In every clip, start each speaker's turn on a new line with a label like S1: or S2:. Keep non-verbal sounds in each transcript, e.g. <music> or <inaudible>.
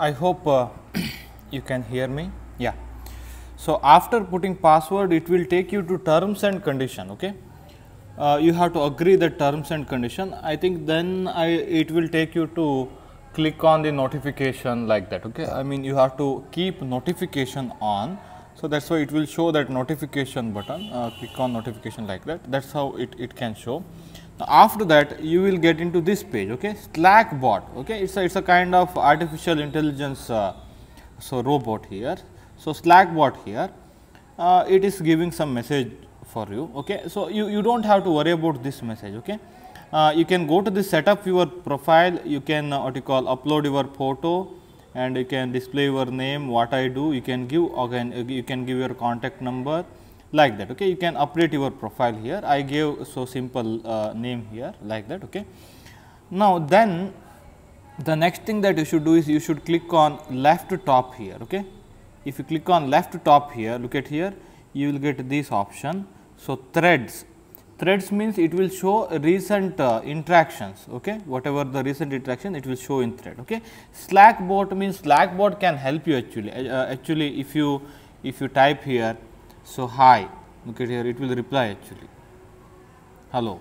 S1: I hope uh, <clears throat> you can hear me. Yeah. So, after putting password it will take you to terms and condition okay. Uh, you have to agree the terms and condition I think then I it will take you to click on the notification like that okay. I mean you have to keep notification on. So, that is why it will show that notification button uh, click on notification like that that is how it, it can show after that you will get into this page okay slack bot okay it's a it's a kind of artificial intelligence uh, so robot here so slack bot here uh, it is giving some message for you okay so you you don't have to worry about this message okay uh, you can go to the setup your profile you can uh, what you call upload your photo and you can display your name what i do you can give again uh, you can give your contact number like that okay you can update your profile here i gave so simple uh, name here like that okay now then the next thing that you should do is you should click on left to top here okay if you click on left to top here look at here you will get this option so threads threads means it will show recent uh, interactions okay whatever the recent interaction it will show in thread okay slack bot means slack bot can help you actually uh, actually if you if you type here so, hi, look at here, it will reply actually, hello,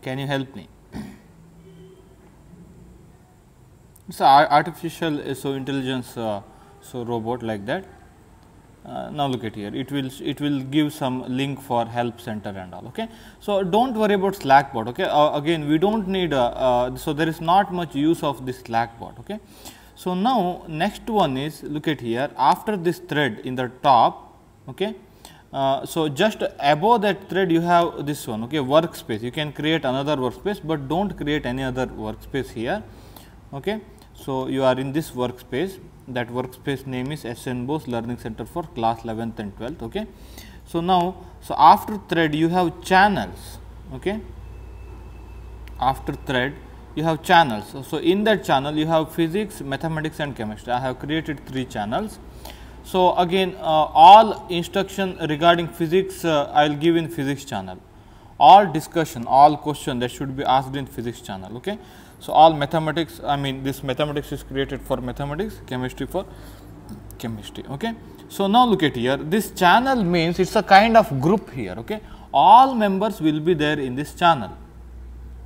S1: can you help me? It <clears throat> is artificial uh, so intelligence uh, so robot like that. Uh, now look at here, it will it will give some link for help center and all. Okay, so don't worry about Slack bot. Okay, uh, again we don't need uh, uh, so there is not much use of this Slack bot. Okay, so now next one is look at here after this thread in the top. Okay, uh, so, just above that thread you have this one okay workspace you can create another workspace, but do not create any other workspace here. Okay. So, you are in this workspace that workspace name is SN Learning Center for class 11th and 12th. Okay. So, now so after thread you have channels okay after thread you have channels. So, so in that channel you have physics, mathematics and chemistry I have created 3 channels. So, again uh, all instruction regarding physics I uh, will give in physics channel, all discussion, all question that should be asked in physics channel. Okay. So, all mathematics I mean this mathematics is created for mathematics, chemistry for chemistry. Okay. So, now look at here this channel means it is a kind of group here. Okay. All members will be there in this channel.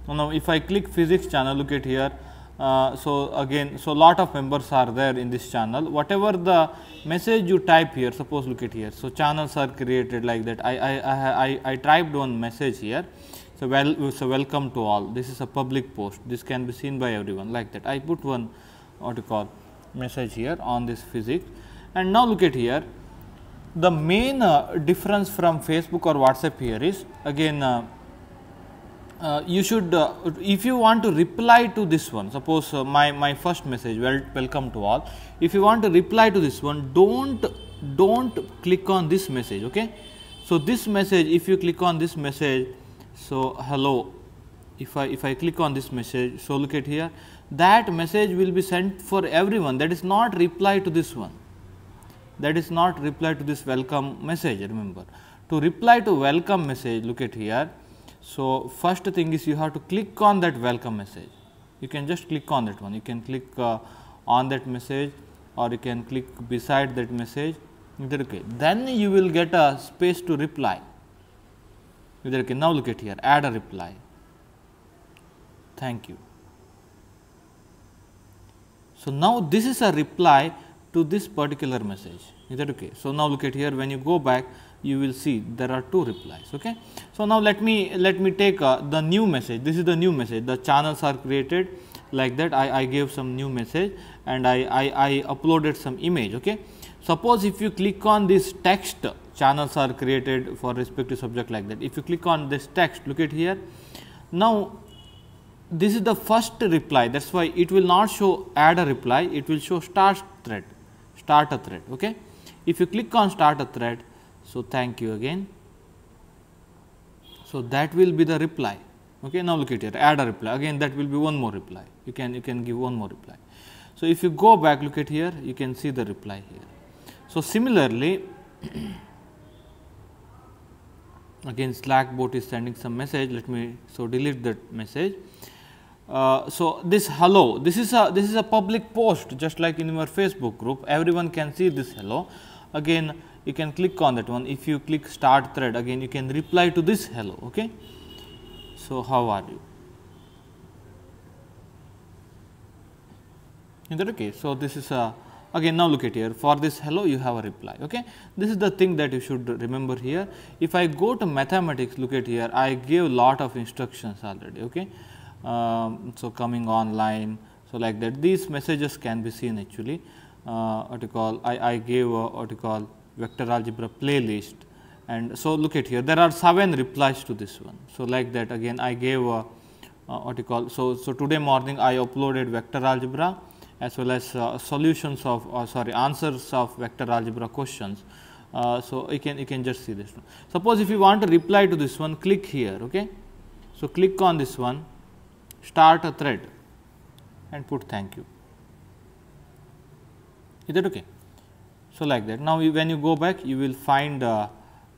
S1: So, now if I click physics channel look at here uh, so, again so lot of members are there in this channel whatever the message you type here suppose look at here. So, channels are created like that I, I, I, I, I typed one message here. So, well so welcome to all this is a public post this can be seen by everyone like that I put one what you call message here on this physics and now look at here the main uh, difference from Facebook or WhatsApp here is again uh, uh, you should uh, if you want to reply to this one suppose uh, my my first message well welcome to all if you want to reply to this one don't don't click on this message okay so this message if you click on this message so hello if i if i click on this message so look at here that message will be sent for everyone that is not reply to this one that is not reply to this welcome message remember to reply to welcome message look at here so, first thing is you have to click on that welcome message. You can just click on that one. You can click uh, on that message or you can click beside that message. Okay. Then you will get a space to reply. Okay. Now look at here, add a reply. Thank you. So, now this is a reply to this particular message is that okay. So, now look at here when you go back you will see there are two replies okay. So, now let me let me take uh, the new message this is the new message the channels are created like that I, I gave some new message and I, I, I uploaded some image okay. Suppose if you click on this text channels are created for respective subject like that if you click on this text look at here now this is the first reply that is why it will not show add a reply it will show start thread start a thread. Okay. If you click on start a thread, so thank you again. So that will be the reply. Okay. Now look at here, add a reply. Again, that will be one more reply. You can you can give one more reply. So if you go back, look at here, you can see the reply here. So similarly, <clears throat> again Slack bot is sending some message. Let me so delete that message. Uh, so this hello, this is a this is a public post just like in your Facebook group, everyone can see this hello. Again, you can click on that one. If you click start thread, again you can reply to this hello. Okay. So how are you? Is that okay? So this is a again now look at here for this hello you have a reply okay this is the thing that you should remember here if i go to mathematics look at here i gave lot of instructions already okay um, so coming online, so like that. These messages can be seen actually. Uh, what you call I, I gave a, what you call vector algebra playlist, and so look at here. There are seven replies to this one. So like that again, I gave a uh, what you call. So so today morning I uploaded vector algebra as well as uh, solutions of or uh, sorry answers of vector algebra questions. Uh, so you can you can just see this one. Suppose if you want to reply to this one, click here. Okay, so click on this one start a thread and put thank you. Is that okay? So, like that. Now, you, when you go back, you will find uh,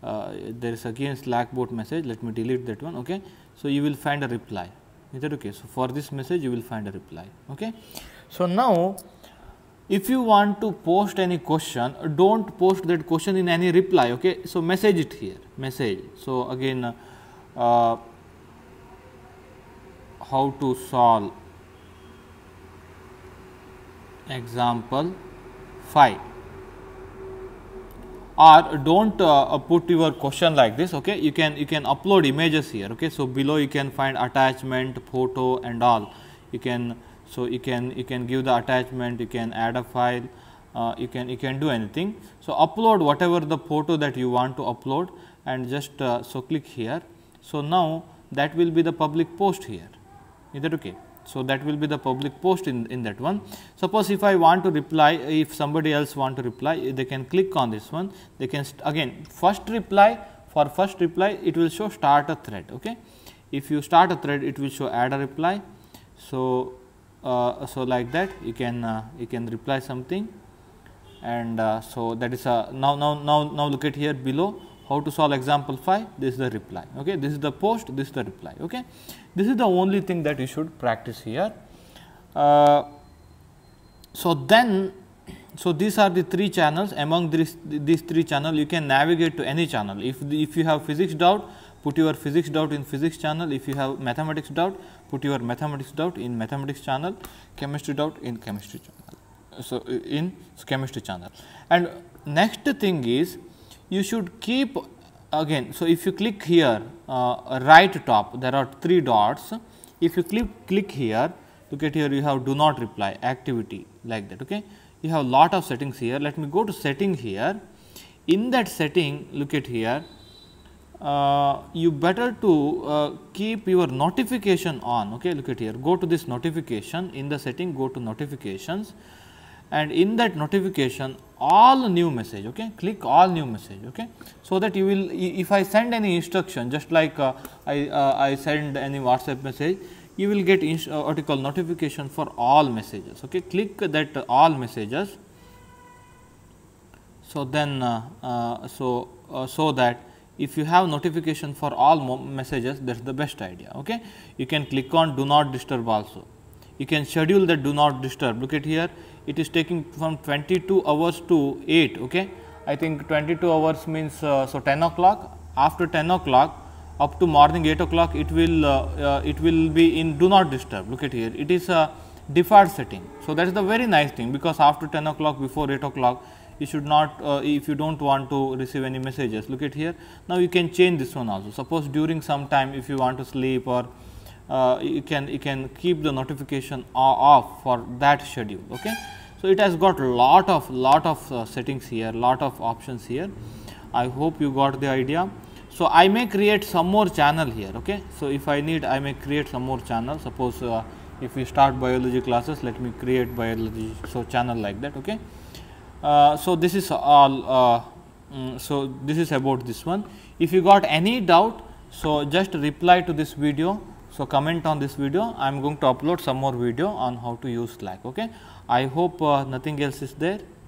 S1: uh, there is again slack bot message. Let me delete that one. Okay. So, you will find a reply. Is that okay? So, for this message, you will find a reply. Okay. So, now if you want to post any question, do not post that question in any reply. Okay. So, message it here message. So, again uh, how to solve example 5 or don't uh, uh, put your question like this okay you can you can upload images here okay so below you can find attachment photo and all you can so you can you can give the attachment you can add a file uh, you can you can do anything so upload whatever the photo that you want to upload and just uh, so click here so now that will be the public post here is that okay so that will be the public post in in that one suppose if i want to reply if somebody else want to reply they can click on this one they can again first reply for first reply it will show start a thread okay if you start a thread it will show add a reply so uh, so like that you can uh, you can reply something and uh, so that is a now now now now look at here below how to solve example 5 this is the reply okay this is the post this is the reply okay this is the only thing that you should practice here uh, so then so these are the three channels among these, these three channel you can navigate to any channel if the, if you have physics doubt put your physics doubt in physics channel if you have mathematics doubt put your mathematics doubt in mathematics channel chemistry doubt in chemistry channel so in chemistry channel and next thing is you should keep again. So, if you click here uh, right top there are three dots if you click click here look at here you have do not reply activity like that okay you have lot of settings here let me go to setting here in that setting look at here uh, you better to uh, keep your notification on okay look at here go to this notification in the setting go to notifications and in that notification all new message okay click all new message okay so that you will if i send any instruction just like uh, i uh, i send any whatsapp message you will get uh, article notification for all messages okay click that uh, all messages so then uh, uh, so so that if you have notification for all messages that is the best idea okay you can click on do not disturb also you can schedule the do not disturb look at here it is taking from 22 hours to 8 okay i think 22 hours means uh, so 10 o'clock after 10 o'clock up to morning 8 o'clock it will uh, uh, it will be in do not disturb look at here it is a default setting so that is the very nice thing because after 10 o'clock before 8 o'clock you should not uh, if you don't want to receive any messages look at here now you can change this one also suppose during some time if you want to sleep or uh, you can you can keep the notification off for that schedule okay so it has got lot of lot of uh, settings here lot of options here i hope you got the idea so i may create some more channel here okay so if i need i may create some more channel suppose uh, if we start biology classes let me create biology so channel like that okay uh, so this is all uh, mm, so this is about this one if you got any doubt so just reply to this video so, comment on this video. I am going to upload some more video on how to use Slack. Okay. I hope uh, nothing else is there.